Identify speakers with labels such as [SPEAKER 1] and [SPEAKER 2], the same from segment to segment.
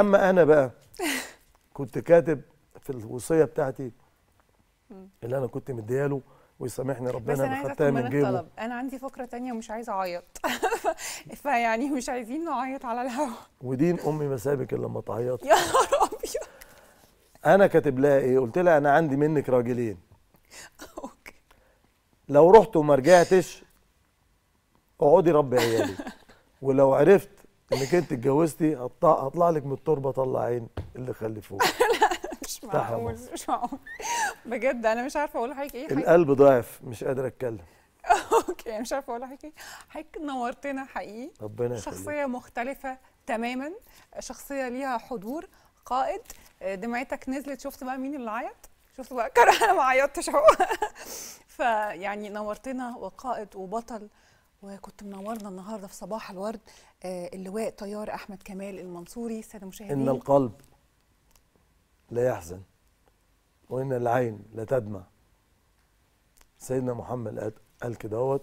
[SPEAKER 1] اما انا بقى كنت كاتب في الوصيه بتاعتي اللي انا كنت مدياله ويسامحني ربنا بس انا خدتها من جيبه الطلب.
[SPEAKER 2] انا عندي فكره تانية ومش عايزه اعيط فيعني مش عايزين نعيط على الهوا
[SPEAKER 1] ودين امي ما سابك الا لما تعيط يا ابيض انا كاتب لها ايه قلت لها انا عندي منك راجلين اوكي لو رحت وما رجعتش اقعدي ربي عيالي ولو عرفت انك انت اتجوزتي هطلع, لك من التربه طلع عين اللي خلفوه
[SPEAKER 2] مش معقول مش معقول بجد انا مش عارفه اقول لحضرتك ايه القلب
[SPEAKER 1] ضعف مش قادره اتكلم
[SPEAKER 2] اوكي مش عارفه اقول لحضرتك ايه حضرتك نورتنا حقيقي ربنا شخصيه مختلفه تماما شخصيه ليها حضور قائد آه، دمعتك نزلت شفت بقى مين اللي عيط شفت بقى كره انا ما عيطتش اهو فيعني نورتنا وقائد وبطل وكنت منورنا النهارده في صباح الورد آه، اللواء طيار احمد كمال المنصوري الساده المشاهدين ان
[SPEAKER 1] القلب لا يحزن وان العين لا تدمع سيدنا محمد قال كده اهوت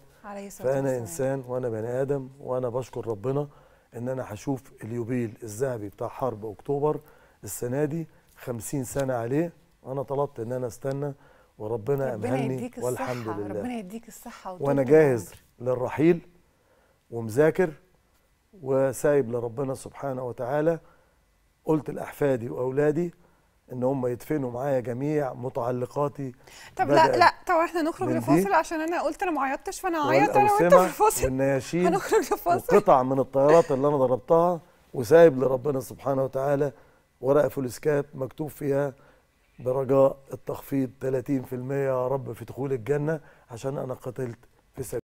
[SPEAKER 1] فانا انسان وانا بني ادم وانا بشكر ربنا ان انا هشوف اليوبيل الذهبي بتاع حرب اكتوبر السنه دي 50 سنه عليه انا طلبت ان انا استنى وربنا امهلني والحمد الصحة. لله ربنا يديك
[SPEAKER 2] الصحه وانا جاهز
[SPEAKER 1] للرحيل ومذاكر وسايب لربنا سبحانه وتعالى قلت لاحفادي واولادي ان هم يدفنوا معايا جميع متعلقاتي طب لا لا
[SPEAKER 2] طب احنا نخرج لفاصل عشان انا قلت انا ما عيطتش فانا هعيط انا وانت في الفاصل
[SPEAKER 1] هنخرج لفاصل قطع من الطيارات اللي انا ضربتها وسايب لربنا سبحانه وتعالى ورقه فلوسكاب مكتوب فيها برجاء التخفيض 30% يا رب في دخول الجنة عشان أنا قتلت في سبيل